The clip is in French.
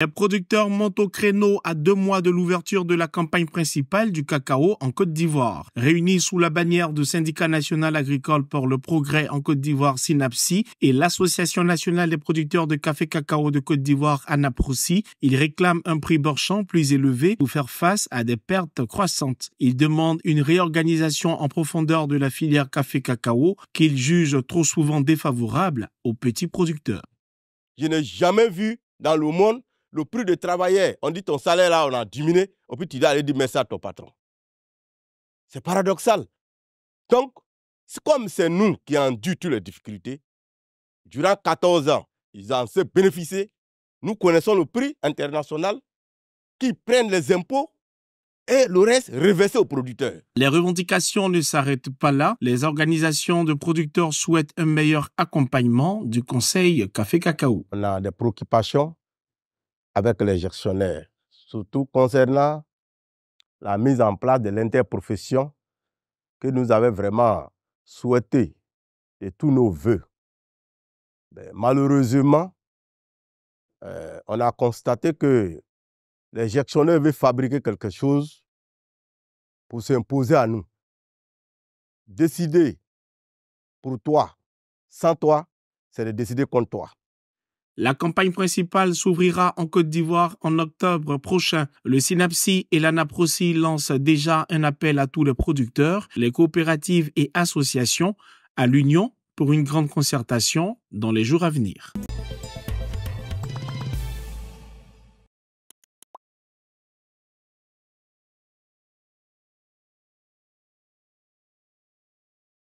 Les producteurs montent au créneau à deux mois de l'ouverture de la campagne principale du cacao en Côte d'Ivoire. Réunis sous la bannière du syndicat national agricole pour le progrès en Côte d'Ivoire Synapsi et l'Association nationale des producteurs de café cacao de Côte d'Ivoire Anaprosi, ils réclament un prix borchant plus élevé pour faire face à des pertes croissantes. Ils demandent une réorganisation en profondeur de la filière café cacao qu'ils jugent trop souvent défavorable aux petits producteurs. Je n'ai jamais vu dans le monde le prix de travailler, on dit ton salaire là, on a diminué, et puis tu dois aller dire ça à ton patron. C'est paradoxal. Donc, comme c'est nous qui dû toutes les difficultés, durant 14 ans, ils en se bénéficié. Nous connaissons le prix international qui prennent les impôts et le reste reversé aux producteurs. Les revendications ne s'arrêtent pas là. Les organisations de producteurs souhaitent un meilleur accompagnement du Conseil Café Cacao. On a des préoccupations avec les gestionnaires, surtout concernant la mise en place de l'interprofession que nous avons vraiment souhaité et tous nos voeux. Ben, malheureusement, euh, on a constaté que les gestionnaires veulent fabriquer quelque chose pour s'imposer à nous. Décider pour toi, sans toi, c'est de décider contre toi. La campagne principale s'ouvrira en Côte d'Ivoire en octobre prochain. Le Synapsi et l'Anaprosi lancent déjà un appel à tous les producteurs, les coopératives et associations à l'Union pour une grande concertation dans les jours à venir.